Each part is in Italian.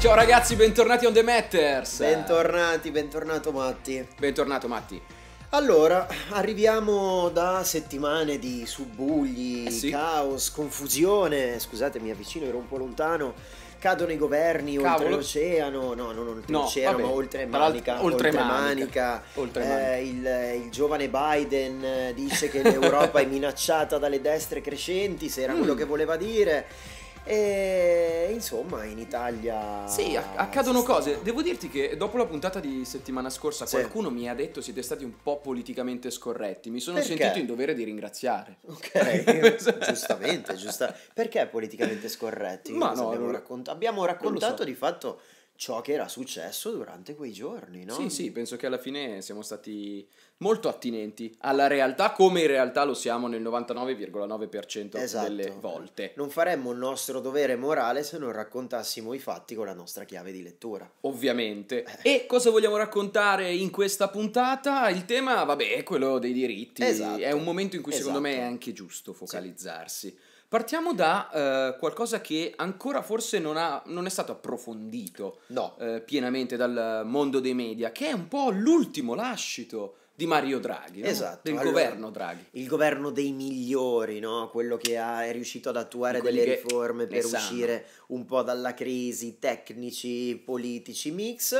Ciao ragazzi, bentornati on The Matters. Bentornati, bentornato Matti. Bentornato Matti. Allora, arriviamo da settimane di subbugli, eh sì. caos, confusione. Scusate, mi avvicino, ero un po' lontano. Cadono i governi Cavolo. oltre l'oceano, no, non oltre no, l'oceano, vabbè. ma oltre Manica. Oltre, oltre Manica. Oltre eh, manica. Eh, il, il, giovane Biden eh, dice che l'Europa è minacciata dalle destre crescenti, se era mm. quello che voleva dire e insomma, in Italia. Sì, accadono cose. Devo dirti che dopo la puntata di settimana scorsa sì. qualcuno mi ha detto siete stati un po' politicamente scorretti. Mi sono Perché? sentito in dovere di ringraziare. Ok, giustamente, giusta. Perché politicamente scorretti? Ma no, abbiamo, raccont- abbiamo raccontato so. di fatto ciò che era successo durante quei giorni, no? Sì, sì, penso che alla fine siamo stati molto attinenti alla realtà come in realtà lo siamo nel 99,9% esatto. delle volte. Non faremmo il nostro dovere morale se non raccontassimo i fatti con la nostra chiave di lettura. Ovviamente. Eh. E cosa vogliamo raccontare in questa puntata? Il tema, vabbè, è quello dei diritti. Esatto. È un momento in cui esatto. secondo me è esatto. anche giusto focalizzarsi. Sì. Partiamo da eh, qualcosa che ancora forse non, ha, non è stato approfondito no. eh, pienamente dal mondo dei media, che è un po' l'ultimo lascito di Mario Draghi, no? Esatto. del allora, governo Draghi. Il governo dei migliori, no? quello che ha, è riuscito ad attuare delle riforme per sanno. Esatto. uscire un po' dalla crisi, tecnici, politici, mix.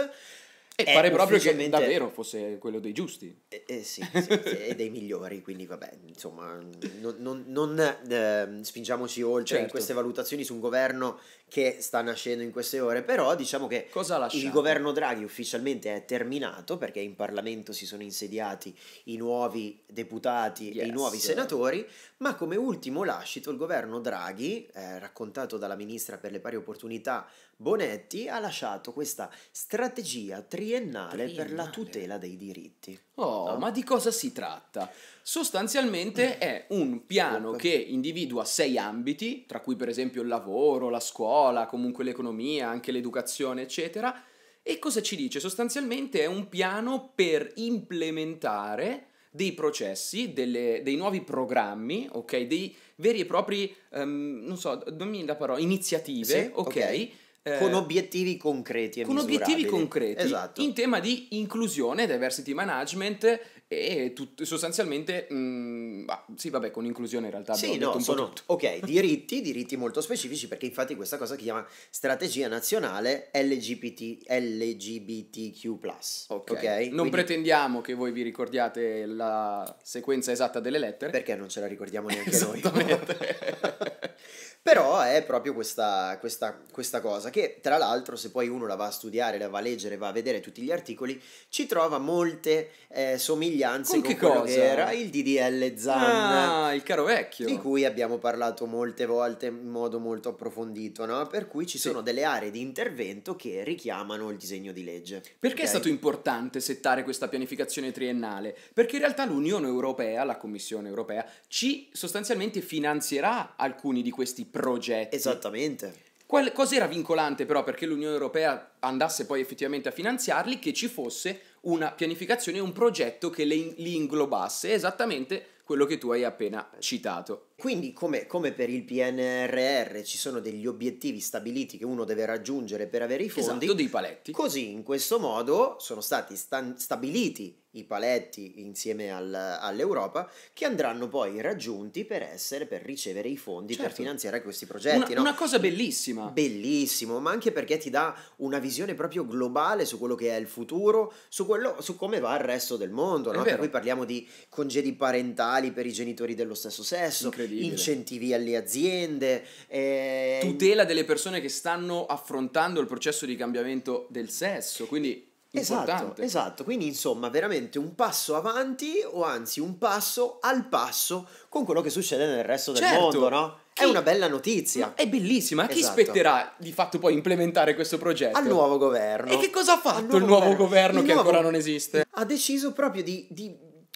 E eh, pare proprio che davvero fosse quello dei giusti. Eh, eh sì, sì, e dei migliori, quindi vabbè, insomma, non, non, non eh, spingiamoci oltre certo. in queste valutazioni su un governo che sta nascendo in queste ore, però diciamo che il governo Draghi ufficialmente è terminato perché in Parlamento si sono insediati i nuovi deputati yes. e i nuovi senatori, ma come ultimo lascito il governo Draghi, eh, raccontato dalla ministra per le pari opportunità Bonetti ha lasciato questa strategia triennale, triennale. per la tutela dei diritti. Oh, no? ma di cosa si tratta? Sostanzialmente mm. è un piano che individua sei ambiti, tra cui per esempio il lavoro, la scuola, comunque l'economia, anche l'educazione, eccetera. E cosa ci dice? Sostanzialmente è un piano per implementare dei processi, delle, dei nuovi programmi, ok? Dei veri e propri, um, non so, dammi la parola, iniziative, sì, ok? okay eh, con obiettivi concreti e con misurabili. obiettivi concreti esatto. in tema di inclusione, diversity management e tut- sostanzialmente mh, mm, ah, sì vabbè con inclusione in realtà sì, no, sono, ok diritti diritti molto specifici perché infatti questa cosa si chiama strategia nazionale LGBT, LGBTQ ok, okay? non Quindi, pretendiamo che voi vi ricordiate la sequenza esatta delle lettere perché non ce la ricordiamo neanche noi esattamente Però è proprio questa, questa, questa, cosa che, tra l'altro, se poi uno la va a studiare, la va a leggere, va a vedere tutti gli articoli, ci trova molte eh, somiglianze con, con che cosa? che era il DDL Zan. Ah, il caro vecchio. Di cui abbiamo parlato molte volte in modo molto approfondito, no? Per cui ci sì. sono delle aree di intervento che richiamano il disegno di legge. Perché okay? è stato importante settare questa pianificazione triennale? Perché in realtà l'Unione Europea, la Commissione Europea, ci sostanzialmente finanzierà alcuni di questi progetti. Esattamente. Qual- cos'era vincolante però perché l'Unione Europea andasse poi effettivamente a finanziarli? Che ci fosse una pianificazione, un progetto che in- li inglobasse esattamente quello che tu hai appena citato. Quindi, come, come, per il PNRR ci sono degli obiettivi stabiliti che uno deve raggiungere per avere i esatto, fondi, esatto, dei paletti. Così, in questo modo, sono stati stan- stabiliti i paletti insieme al, all'Europa che andranno poi raggiunti per, essere, per ricevere i fondi certo. per finanziare questi progetti. Una, no? una, cosa bellissima. Bellissimo, ma anche perché ti dà una visione proprio globale su quello che è il futuro, su, quello, su come va il resto del mondo. No? Per cui parliamo di congedi parentali per i genitori dello stesso sesso, incentivi alle aziende. Eh... Tutela delle persone che stanno affrontando il processo di cambiamento del sesso. Quindi Esatto, esatto, quindi insomma veramente un passo avanti o anzi un passo al passo con quello che succede nel resto del certo. mondo, no? Chi... È una bella notizia. è bellissima. Esatto. Chi spetterà di fatto poi implementare questo progetto? Al nuovo governo. E che cosa ha fatto nuovo il nuovo governo, governo il che nuovo... ancora non esiste? Ha deciso proprio di, di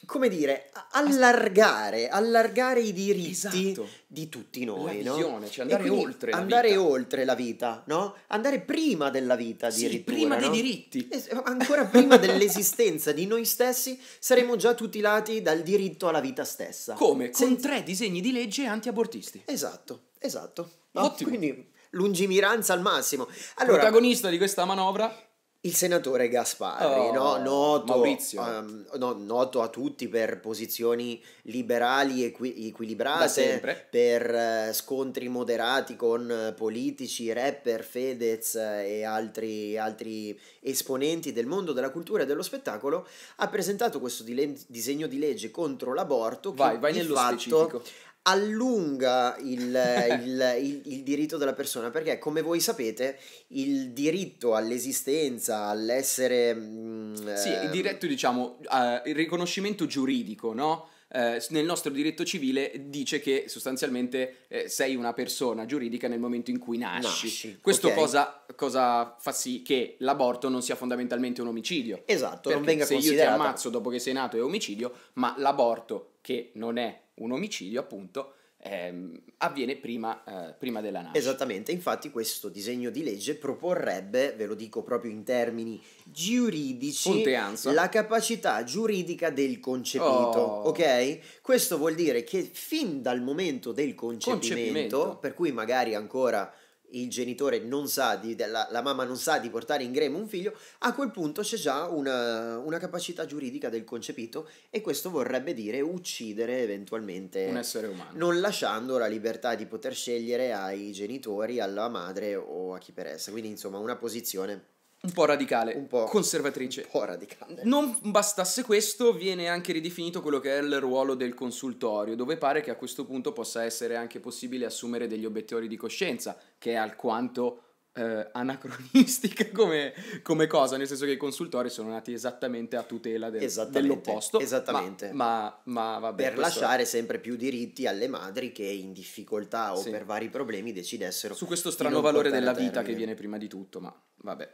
come dire, allargare, allargare i diritti esatto. di tutti noi, la visione, no? cioè andare oltre la andare vita. oltre la vita, no? Andare prima della vita, sì, prima no? dei diritti. Es- ancora prima dell'esistenza di noi stessi saremo già tutelati dal diritto alla vita stessa. Come? Con Senza... tre disegni di legge anti-abortisti. Esatto, esatto. No? Ottimo. Quindi lungimiranza al massimo. Allora, Protagonista di questa manovra il senatore Gasparri, oh, no? noto, um, no, noto, a tutti per posizioni liberali e equi- equilibrate, per uh, scontri moderati con eh, politici, rapper, Fedez eh, e altri, altri, esponenti del mondo della cultura e dello spettacolo, ha presentato questo dile- disegno di legge contro l'aborto. Vai, vai nello fatto, specifico allunga il, il, il, il, diritto della persona perché come voi sapete il diritto all'esistenza all'essere mh, mm, sì il eh, diritto diciamo uh, il riconoscimento giuridico no? Uh, nel nostro diritto civile dice che sostanzialmente eh, sei una persona giuridica nel momento in cui nasci. nasci Questo okay. cosa, cosa, fa sì che l'aborto non sia fondamentalmente un omicidio. Esatto, non venga se considerato. Se io ti ammazzo dopo che sei nato è omicidio, ma l'aborto, che non è un omicidio appunto ehm, avviene prima, eh, prima della nascita. Esattamente, infatti questo disegno di legge proporrebbe, ve lo dico proprio in termini giuridici, Punteanza. la capacità giuridica del concepito, oh. ok? Questo vuol dire che fin dal momento del concepimento, concepimento. per cui magari ancora il genitore non sa, di, la, la, mamma non sa di portare in grembo un figlio, a quel punto c'è già una, una, capacità giuridica del concepito e questo vorrebbe dire uccidere eventualmente un essere umano, non lasciando la libertà di poter scegliere ai genitori, alla madre o a chi per essa. Quindi insomma una posizione un po' radicale, un po', conservatrice. Un po' radicale. Non bastasse questo, viene anche ridefinito quello che è il ruolo del consultorio, dove pare che a questo punto possa essere anche possibile assumere degli obiettori di coscienza, che è alquanto eh, anacronistica come, come, cosa, nel senso che i consultori sono nati esattamente a tutela del, esattamente, dell'opposto. Esattamente. Ma, ma, ma vabbè, per lasciare è. sempre più diritti alle madri che in difficoltà o sì. per vari problemi decidessero. Su questo strano valore della vita termine. che viene prima di tutto, ma vabbè.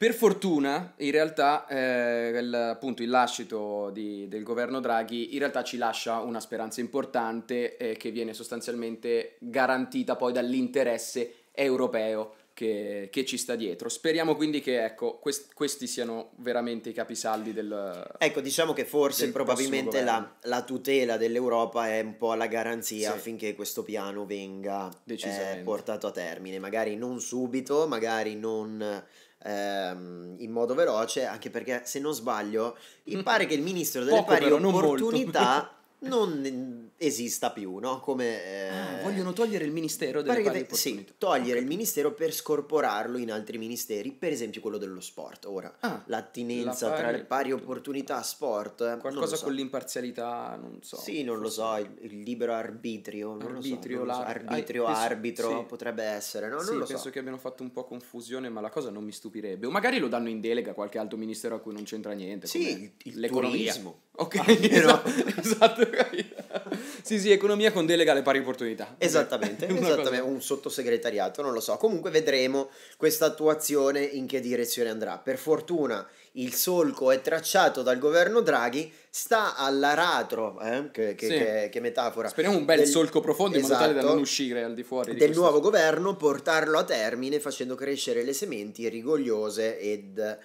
Per fortuna, in realtà, eh, il, appunto, il lascito di, del governo Draghi in realtà ci lascia una speranza importante eh, che viene sostanzialmente garantita poi dall'interesse europeo che, che ci sta dietro. Speriamo quindi che ecco, quest, questi siano veramente i capisaldi del... Ecco, diciamo che forse probabilmente la, la, tutela dell'Europa è un po' la garanzia sì. affinché questo piano venga eh, portato a termine. Magari non subito, magari non ehm, in modo veloce, anche perché se non sbaglio, mi pare che il ministro delle Poco pari però, opportunità non esista più, no? Come, eh... ah, vogliono togliere il ministero delle pari te... Sì, togliere okay. il ministero per scorporarlo in altri ministeri, per esempio quello dello sport. Ora, ah, l'attinenza la pari... tra le pari opportunità sport... Eh, Qualcosa so. con l'imparzialità, non so. Sì, non lo so, il, il libero arbitrio, non arbitrio, lo so, non lo so. arbitrio ah, arbitro sì. potrebbe essere, no? Non sì, lo penso so. che abbiano fatto un po' confusione, ma la cosa non mi stupirebbe. O magari lo danno in delega a qualche altro ministero a cui non c'entra niente, sì, il, il l'economia. turismo Ok, ah, Esatto, esatto. sì, sì, economia con delega alle pari opportunità. Esattamente, esattamente. un sottosegretariato, non lo so. Comunque vedremo questa attuazione in che direzione andrà. Per fortuna il solco è tracciato dal governo Draghi, sta all'aratro, eh? che, che, sì. che, che, metafora. Speriamo un bel del, solco profondo in esatto, modo tale da non esatto. uscire al di fuori. Di del nuovo solco. governo, portarlo a termine facendo crescere le sementi rigogliose ed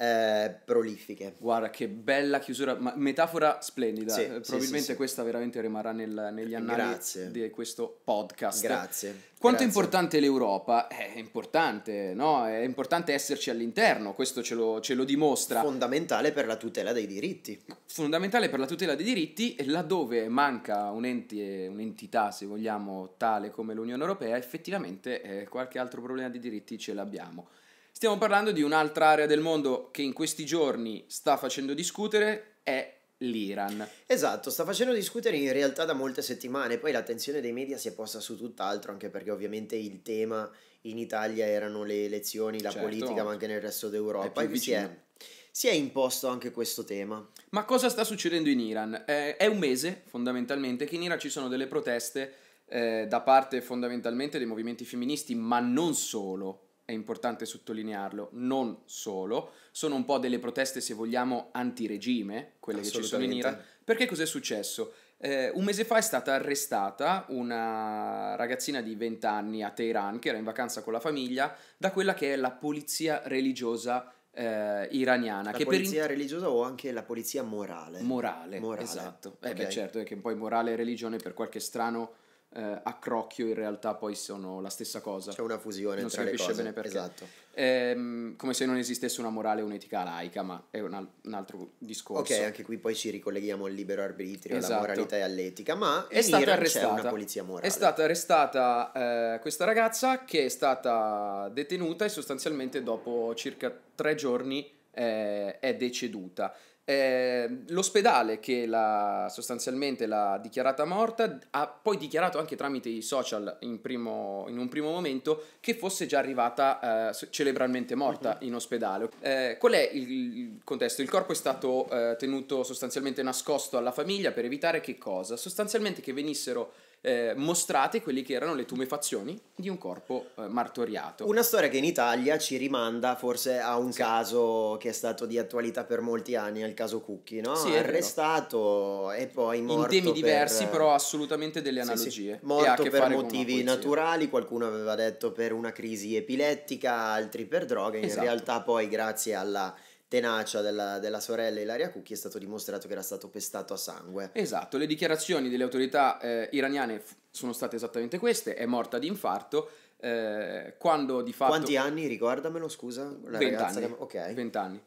eh, prolifiche. Guarda, che bella chiusura, ma metafora splendida. Sì, eh, Probabilmente sì, sì, questa veramente rimarrà nel, negli annali Grazie. di questo podcast. Grazie. Quanto Grazie. è importante l'Europa? Eh, è importante, no? È importante esserci all'interno, questo ce lo, ce lo dimostra. Fondamentale per la tutela dei diritti. Fondamentale per la tutela dei diritti, e laddove manca un ente, eh, un'entità, se vogliamo, tale come l'Unione Europea, effettivamente eh, qualche altro problema di diritti ce l'abbiamo. Stiamo parlando di un'altra area del mondo che in questi giorni sta facendo discutere, è l'Iran. Esatto, sta facendo discutere in realtà da molte settimane, poi l'attenzione dei media si è posta su tutt'altro, anche perché ovviamente il tema in Italia erano le elezioni, la certo. politica, ma anche nel resto d'Europa. È si, è, si è imposto anche questo tema. Ma cosa sta succedendo in Iran? Eh, è un mese, fondamentalmente, che in Iran ci sono delle proteste eh, da parte fondamentalmente dei movimenti femministi, ma non solo è importante sottolinearlo, non solo, sono un po' delle proteste, se vogliamo, anti-regime, quelle che ci sono in Iran, perché cos'è successo? Eh, un mese fa è stata arrestata una ragazzina di 20 anni a Teheran, che era in vacanza con la famiglia, da quella che è la polizia religiosa eh, iraniana. La che polizia per religiosa o anche la polizia morale. Morale, morale. esatto. Okay. Eh beh certo, è che poi morale e religione per qualche strano eh, a crocchio in realtà poi sono la stessa cosa. C'è una fusione non tra le cose. Bene perché. Esatto. Ehm, come se non esistesse una morale o un'etica laica, ma è un, al- un, altro discorso. Ok, anche qui poi ci ricolleghiamo al libero arbitrio, esatto. alla moralità e all'etica, ma è stata arrestata. c'è una polizia morale. È stata arrestata eh, questa ragazza che è stata detenuta e sostanzialmente dopo circa tre giorni eh, è deceduta. Eh, l'ospedale che l'ha sostanzialmente l'ha dichiarata morta ha poi dichiarato anche tramite i social in, primo, in un primo momento che fosse già arrivata eh, celebralmente morta uh-huh. in ospedale. Eh, qual è il, il, contesto? Il corpo è stato eh, tenuto sostanzialmente nascosto alla famiglia per evitare che cosa? Sostanzialmente che venissero eh, mostrate quelle che erano le tumefazioni di un corpo eh, martoriato. Una storia che in Italia ci rimanda forse a un sì. caso che è stato di attualità per molti anni, il caso Cucchi, no? Sì, arrestato e poi morto. In temi per... diversi, però assolutamente delle analogie. Sì, sì. Morto per motivi naturali, qualcuno aveva detto per una crisi epilettica, altri per droga, in esatto. realtà poi grazie alla tenacia della, della, sorella Ilaria Cucchi è stato dimostrato che era stato pestato a sangue. Esatto, le dichiarazioni delle autorità eh, iraniane f- sono state esattamente queste, è morta di infarto. Eh, quando di fatto... Quanti anni, ricordamelo scusa? 20 anni. Che... Ok. 20 anni.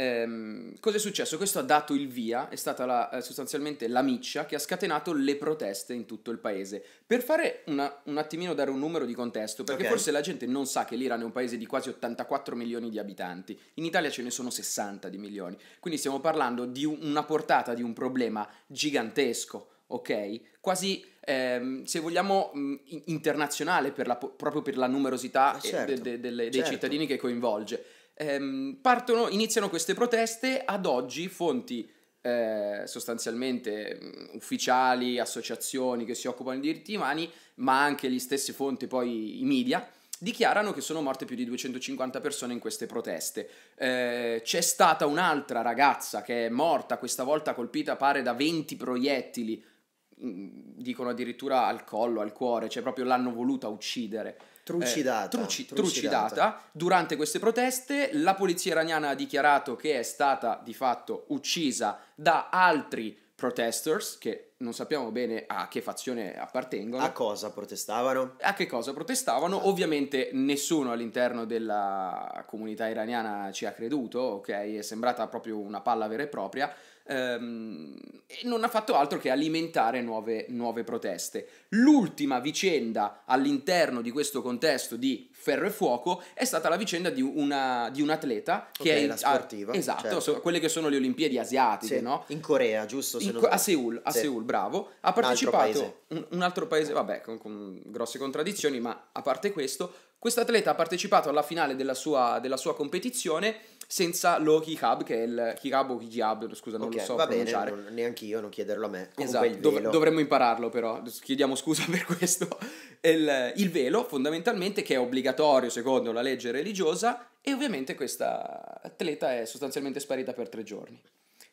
Ehm, cosa è successo? Questo ha dato il via, è stata la, eh, sostanzialmente la miccia che ha scatenato le proteste in tutto il paese. Per fare una, un attimino dare un numero di contesto, perché okay. forse la gente non sa che l'Iran è un paese di quasi 84 milioni di abitanti, in Italia ce ne sono 60 di milioni, quindi stiamo parlando di una portata di un problema gigantesco, ok? Quasi Ehm, se vogliamo, mh, mm, internazionale per la, proprio per la numerosità eh, eh, certo, de, de, de, dei certo. cittadini che coinvolge ehm, partono, iniziano queste proteste, ad oggi fonti eh, sostanzialmente mh, mm, ufficiali, associazioni che si occupano di diritti umani, ma anche gli stessi fonti, poi i media, dichiarano che sono morte più di 250 persone in queste proteste. Eh, c'è stata un'altra ragazza che è morta, questa volta colpita pare da 20 proiettili dicono addirittura al collo, al cuore, cioè proprio l'hanno voluta uccidere. Trucidata, eh, truci- trucidata. trucidata. Durante queste proteste la polizia iraniana ha dichiarato che è stata di fatto uccisa da altri protesters che non sappiamo bene a che fazione appartengono. A cosa protestavano? A che cosa protestavano? Esatto. Ovviamente nessuno all'interno della comunità iraniana ci ha creduto, ok? È sembrata proprio una palla vera e propria ehm, e non ha fatto altro che alimentare nuove, nuove proteste. L'ultima vicenda all'interno di questo contesto di ferro e fuoco è stata la vicenda di, una, di un atleta che okay, è la sportiva. Ah, esatto, certo. so, quelle che sono le Olimpiadi asiatiche, sì. no? In Corea, giusto? In, non... A Seul, a sì. Seul, bravo. Ha partecipato un altro paese, un, un altro paese vabbè, con, con grosse contraddizioni, ma a parte questo Quest'atleta ha partecipato alla finale della sua, della sua competizione senza lo Hijab, che è il Hijab o Hijab, scusa, non okay, lo so va pronunciare. Bene, non, neanche io, non chiederlo a me. Comunque esatto, dov- dovremmo impararlo però, chiediamo scusa per questo. Il, il, velo, fondamentalmente, che è obbligatorio secondo la legge religiosa, e ovviamente questa atleta è sostanzialmente sparita per tre giorni.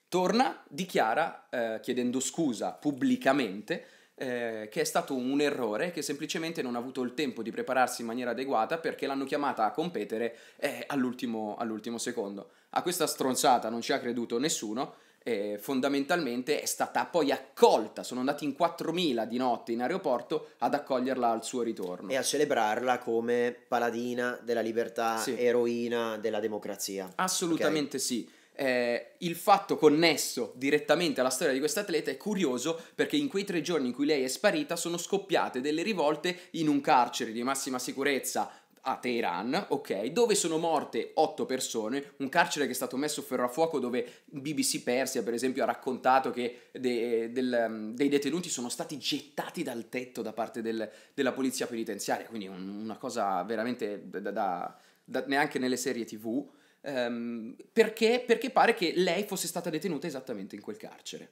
Torna, dichiara, eh, chiedendo scusa pubblicamente, eh, che è stato un errore, che semplicemente non ha avuto il tempo di prepararsi in maniera adeguata perché l'hanno chiamata a competere eh, all'ultimo, all'ultimo secondo. A questa stronzata non ci ha creduto nessuno eh, fondamentalmente è stata poi accolta, sono andati in 4.000 di notte in aeroporto ad accoglierla al suo ritorno. E a celebrarla come paladina della libertà, sì. eroina della democrazia. Assolutamente okay? sì eh, il fatto connesso direttamente alla storia di questa atleta è curioso perché in quei tre giorni in cui lei è sparita sono scoppiate delle rivolte in un carcere di massima sicurezza a Teheran, ok, dove sono morte otto persone, un carcere che è stato messo ferro a fuoco dove BBC Persia per esempio ha raccontato che de, del, dei detenuti sono stati gettati dal tetto da parte del, della polizia penitenziaria, quindi un, una cosa veramente da, da, da, neanche nelle serie tv. Um, perché? Perché pare che lei fosse stata detenuta esattamente in quel carcere.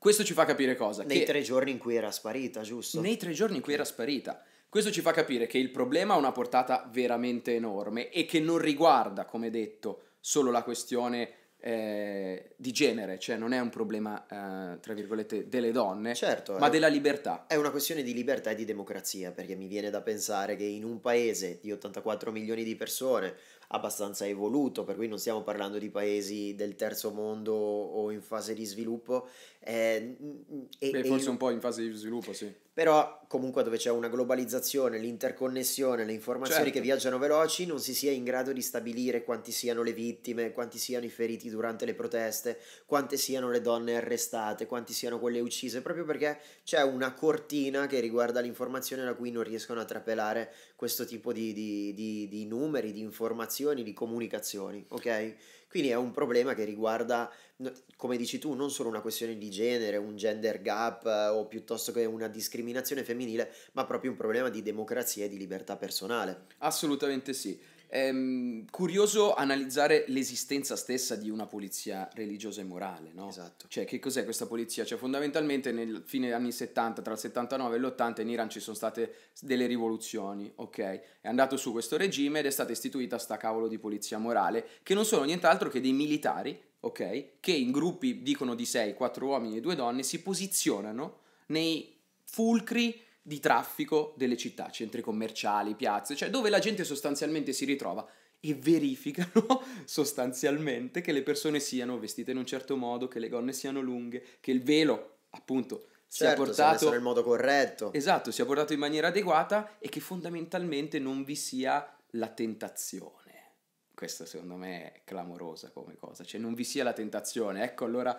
Questo ci fa capire cosa? Nei che tre giorni in cui era sparita, giusto? Nei tre giorni in cui era sparita. Questo ci fa capire che il problema ha una portata veramente enorme e che non riguarda, come detto, solo la questione eh, di genere, cioè non è un problema, eh, tra virgolette, delle donne, certo, ma eh, della libertà. È una questione di libertà e di democrazia, perché mi viene da pensare che in un paese di 84 milioni di persone, abbastanza evoluto, per cui non stiamo parlando di paesi del terzo mondo o in fase di sviluppo. Eh, e, forse e... un po' in fase di sviluppo, sì. Però comunque dove c'è una globalizzazione, l'interconnessione, le informazioni certo. che viaggiano veloci, non si sia in grado di stabilire quanti siano le vittime, quanti siano i feriti durante le proteste, quante siano le donne arrestate, quanti siano quelle uccise, proprio perché c'è una cortina che riguarda l'informazione da cui non riescono a trapelare questo tipo di, di, di, di, numeri, di informazioni, di comunicazioni, ok? Quindi è un problema che riguarda, come dici tu, non solo una questione di genere, un gender gap eh, o piuttosto che una discriminazione femminile, ma proprio un problema di democrazia e di libertà personale. Assolutamente sì ehm, curioso analizzare l'esistenza stessa di una polizia religiosa e morale, no? Esatto. Cioè, che cos'è questa polizia? Cioè, fondamentalmente nel fine degli anni 70, tra il 79 e l'80 in Iran ci sono state delle rivoluzioni, ok? È andato su questo regime ed è stata istituita sta cavolo di polizia morale, che non sono nient'altro che dei militari, ok? Che in gruppi, dicono di 6, 4 uomini e 2 donne, si posizionano nei fulcri di traffico delle città, centri commerciali, piazze, cioè dove la gente sostanzialmente si ritrova e verificano sostanzialmente che le persone siano vestite in un certo modo, che le gonne siano lunghe, che il velo, appunto, sia certo, portato nel modo corretto. Esatto, sia portato in maniera adeguata e che fondamentalmente non vi sia la tentazione. questa secondo me è clamorosa come cosa, cioè non vi sia la tentazione. Ecco allora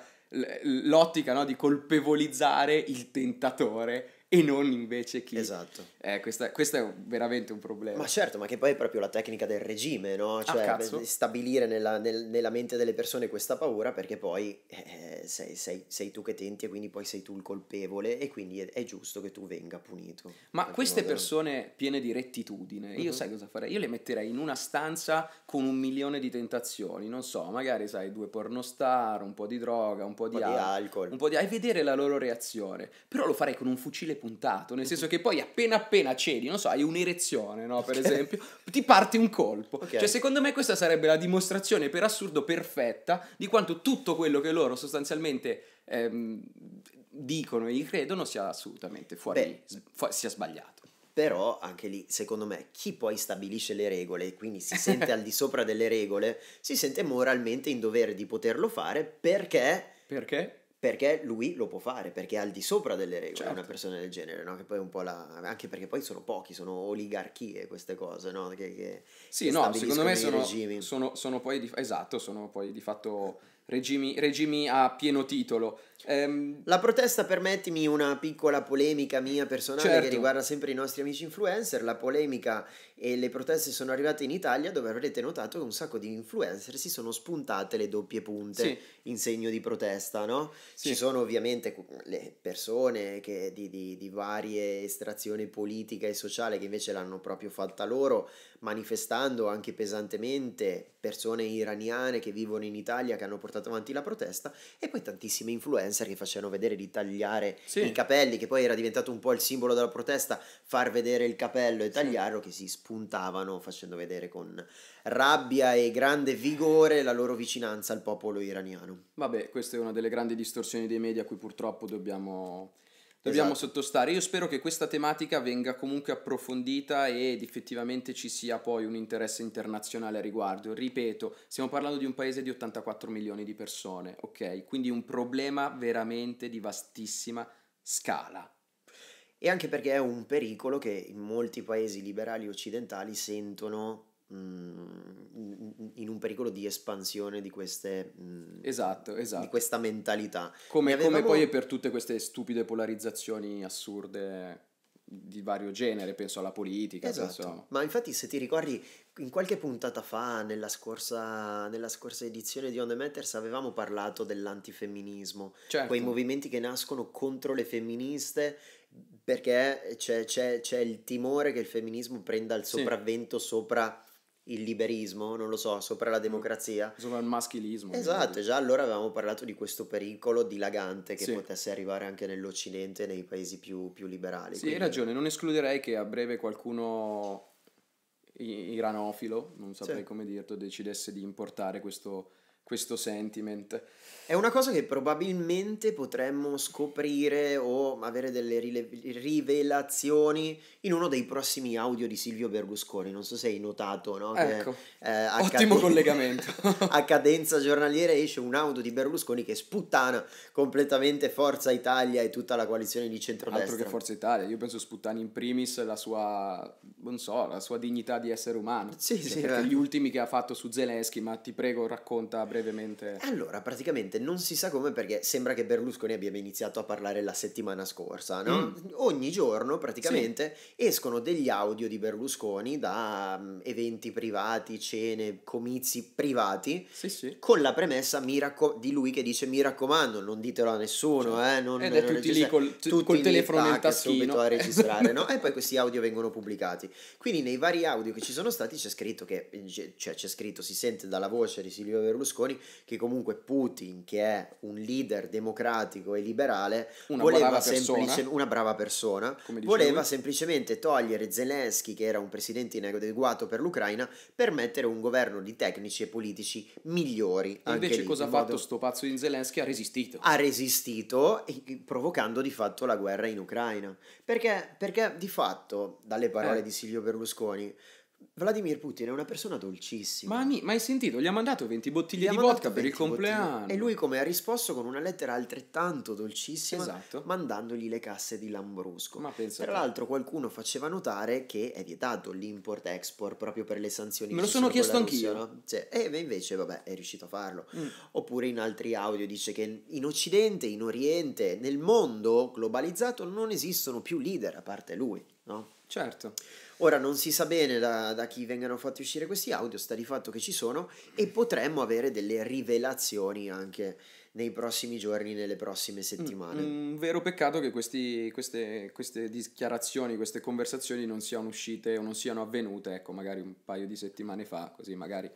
l'ottica no, di colpevolizzare il tentatore e non invece chi... Esatto. Eh, questa, questo è veramente un problema. Ma certo, ma che poi è proprio la tecnica del regime, no? Ah, cioè ah, stabilire nella, nel, nella, mente delle persone questa paura perché poi eh, eh, sei, sei, sei, tu che tenti e quindi poi sei tu il colpevole e quindi è, è giusto che tu venga punito. Ma queste persone piene di rettitudine, io mm-hmm. sai cosa farei? Io le metterei in una stanza con un milione di tentazioni, non so, magari sai due pornostar, un po' di droga, un po' di, un po di alcol, un po' di... e vedere la loro reazione. Però lo farei con un fucile puntato, nel senso mhm. che poi appena appena cedi, non so, hai un'erezione, no, per okay. esempio, ti parte un colpo. Okay. Cioè, secondo me questa sarebbe la dimostrazione per assurdo perfetta di quanto tutto quello che loro sostanzialmente ehm, dicono e gli credono sia assolutamente fuori, Beh, s- fu- sia sbagliato. Però anche lì, secondo me, chi poi stabilisce le regole e quindi si sente al di sopra delle regole, si sente moralmente in dovere di poterlo fare perché... Perché? perché lui lo può fare, perché è al di sopra delle regole certo. una persona del genere, no? la... anche perché poi sono pochi, sono oligarchie queste cose, no? Che, che, sì, che no, secondo me sono, sono, sono, poi di... esatto, sono poi di fatto regimi, regimi a pieno titolo. Um, la protesta, permettimi una piccola polemica mia personale certo. che riguarda sempre i nostri amici influencer. La polemica e le proteste sono arrivate in Italia dove avrete notato che un sacco di influencer si sono spuntate le doppie punte sì. in segno di protesta, no? Sì. Ci sono ovviamente le persone che, di, di, di varie estrazioni politica e sociale che invece l'hanno proprio fatta loro, manifestando anche pesantemente persone iraniane che vivono in Italia che hanno portato portato avanti la protesta e poi tantissime influencer che facevano vedere di tagliare sì. i capelli, che poi era diventato un po' il simbolo della protesta, far vedere il capello e tagliarlo, sì. che si spuntavano facendo vedere con rabbia e grande vigore la loro vicinanza al popolo iraniano. Vabbè, questa è una delle grandi distorsioni dei media a cui purtroppo dobbiamo dobbiamo esatto. sottostare. Io spero che questa tematica venga comunque approfondita ed effettivamente ci sia poi un interesse internazionale a riguardo. Ripeto, stiamo parlando di un paese di 84 milioni di persone, ok? Quindi un problema veramente di vastissima scala. E anche perché è un pericolo che in molti paesi liberali occidentali sentono Mm, in un pericolo di espansione di queste esatto, esatto. di esatto. questa mentalità come, avevamo... come poi è per tutte queste stupide polarizzazioni assurde di vario genere, penso alla politica. Esatto. Penso... Ma infatti, se ti ricordi, in qualche puntata fa, nella scorsa, nella scorsa edizione di On The Matters, avevamo parlato dell'antifemminismo, certo. quei movimenti che nascono contro le femministe perché c'è, c'è, c'è il timore che il femminismo prenda il sopravvento sì. sopra il liberismo, non lo so, sopra la democrazia. Sopra il maschilismo. Esatto, già allora avevamo parlato di questo pericolo dilagante che sì. potesse arrivare anche nell'Occidente, nei paesi più, più liberali. Sì, quindi... hai ragione, non escluderei che a breve qualcuno iranofilo, non saprei sì. come dirlo, decidesse di importare questo questo sentiment. È una cosa che probabilmente potremmo scoprire o avere delle rilev- rivelazioni in uno dei prossimi audio di Silvio Berlusconi. Non so se hai notato, no? Ecco. Che, eh, Ottimo cade- collegamento. a cadenza giornaliera esce un audio di Berlusconi che sputtana completamente Forza Italia e tutta la coalizione di centrodestra. Altro che Forza Italia, io penso sputtani in primis la sua, non so, la sua dignità di essere umano. Sì, cioè, sì. sì eh. gli ultimi che ha fatto su Zelensky, ma ti prego racconta a breve brevemente? Allora, praticamente non si sa come perché sembra che Berlusconi abbia iniziato a parlare la settimana scorsa, no? Mm. Ogni giorno praticamente sì. escono degli audio di Berlusconi da um, eventi privati, cene, comizi privati, sì, sì. con la premessa racco- di lui che dice mi raccomando, non ditelo a nessuno, cioè, eh, non, Ed è non tutti lì col, tutti col telefono nel taschino. a registrare, no? E poi questi audio vengono pubblicati. Quindi nei vari audio che ci sono stati c'è scritto che, cioè c'è scritto, si sente dalla voce di Silvio Berlusconi elezioni, che comunque Putin, che è un leader democratico e liberale, una voleva brava una brava persona, voleva lui. semplicemente togliere Zelensky, che era un presidente inadeguato per l'Ucraina, per mettere un governo di tecnici e politici migliori. E invece lì, cosa in ha modo... fatto sto pazzo di Zelensky? Ha resistito. Ha resistito, provocando di fatto la guerra in Ucraina. Perché, perché di fatto, dalle parole eh. di Silvio Berlusconi, Vladimir Putin è una persona dolcissima. Ma, mi, ma hai sentito? Gli ha mandato 20 bottiglie di vodka per il compleanno. Bottiglie. E lui come ha risposto con una lettera altrettanto dolcissima, esatto. mandandogli le casse di Lambrusco. Ma penso Tra l'altro qualcuno faceva notare che è vietato l'import-export proprio per le sanzioni. Me lo sono chiesto anch'io. no? cioè, e invece, vabbè, è riuscito a farlo. Mm. Oppure in altri audio dice che in Occidente, in Oriente, nel mondo globalizzato non esistono più leader a parte lui, no? Certo. Ora non si sa bene da, da, chi vengano fatti uscire questi audio, sta di fatto che ci sono e potremmo avere delle rivelazioni anche nei prossimi giorni, nelle prossime mm, settimane. Un mm, vero peccato che questi, queste, queste, dichiarazioni, queste conversazioni non siano uscite o non siano avvenute, ecco, magari un paio di settimane fa, così magari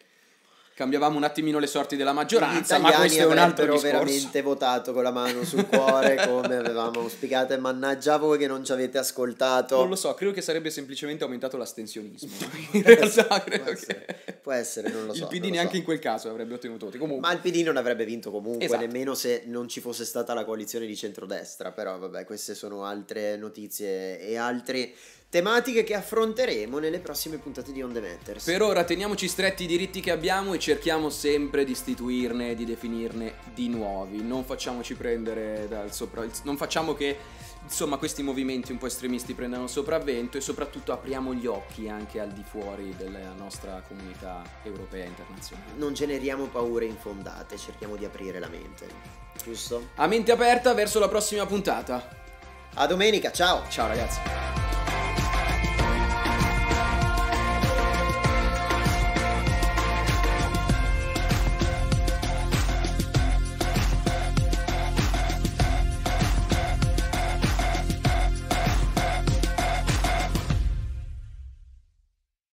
cambiavamo un attimino le sorti della maggioranza, ma questo è un altro discorso. veramente votato con la mano sul cuore, come avevamo spiegato, e mannaggia voi che non ci avete ascoltato. Non lo so, credo che sarebbe semplicemente aumentato l'astensionismo. In realtà credo può essere, che... Può essere, non lo so. Il PD neanche so. in quel caso avrebbe ottenuto voti, comunque. Ma il PD non avrebbe vinto comunque, esatto. nemmeno se non ci fosse stata la coalizione di centrodestra, però vabbè, queste sono altre notizie e altri tematiche che affronteremo nelle prossime puntate di On The Matters. Per ora teniamoci stretti i diritti che abbiamo e cerchiamo sempre di istituirne e di definirne di nuovi. Non facciamoci prendere dal sopra... non facciamo che insomma questi movimenti un po' estremisti prendano sopravvento e soprattutto apriamo gli occhi anche al di fuori della nostra comunità europea e internazionale. Non generiamo paure infondate, cerchiamo di aprire la mente, giusto? A mente aperta verso la prossima puntata. A domenica, ciao! Ciao ragazzi!